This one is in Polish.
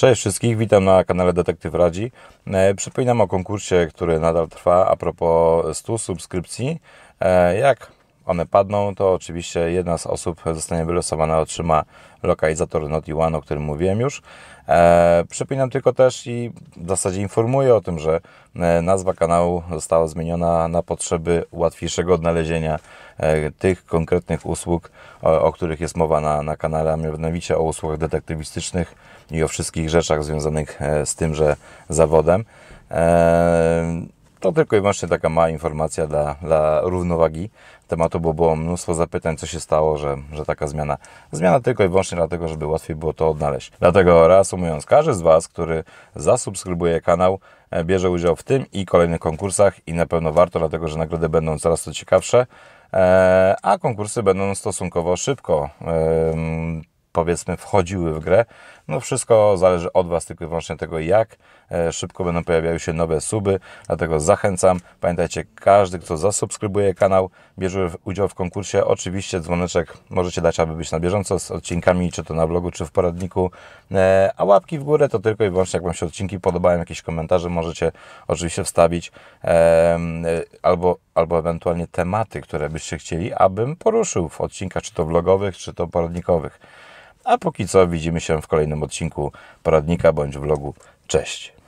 Cześć wszystkich, witam na kanale Detektyw Radzi. E, przypominam o konkursie, który nadal trwa a propos 100 subskrypcji. E, jak one padną, to oczywiście jedna z osób zostanie wylosowana, otrzyma lokalizator Noti One, o którym mówiłem już. E, przypominam tylko też i w zasadzie informuję o tym, że nazwa kanału została zmieniona na potrzeby łatwiejszego odnalezienia E, tych konkretnych usług, o których jest mowa na, na kanale, a mianowicie o usługach detektywistycznych i o wszystkich rzeczach związanych e, z tymże zawodem. E, to tylko i wyłącznie taka mała informacja dla, dla równowagi tematu, bo było mnóstwo zapytań, co się stało, że, że taka zmiana. Zmiana tylko i wyłącznie dlatego, żeby łatwiej było to odnaleźć. Dlatego reasumując, każdy z Was, który zasubskrybuje kanał, bierze udział w tym i kolejnych konkursach i na pewno warto, dlatego że nagrody będą coraz to ciekawsze. E, a konkursy będą stosunkowo szybko powiedzmy wchodziły w grę. No wszystko zależy od Was, tylko i wyłącznie tego, jak e, szybko będą pojawiały się nowe suby, dlatego zachęcam. Pamiętajcie, każdy, kto zasubskrybuje kanał, bierze udział w konkursie. Oczywiście dzwoneczek możecie dać, aby być na bieżąco z odcinkami, czy to na blogu, czy w poradniku. E, a łapki w górę to tylko i wyłącznie, jak Wam się odcinki podobają, jakieś komentarze możecie oczywiście wstawić albo albo ewentualnie tematy, które byście chcieli, abym poruszył w odcinkach, czy to vlogowych, czy to poradnikowych. A póki co widzimy się w kolejnym odcinku poradnika bądź vlogu. Cześć!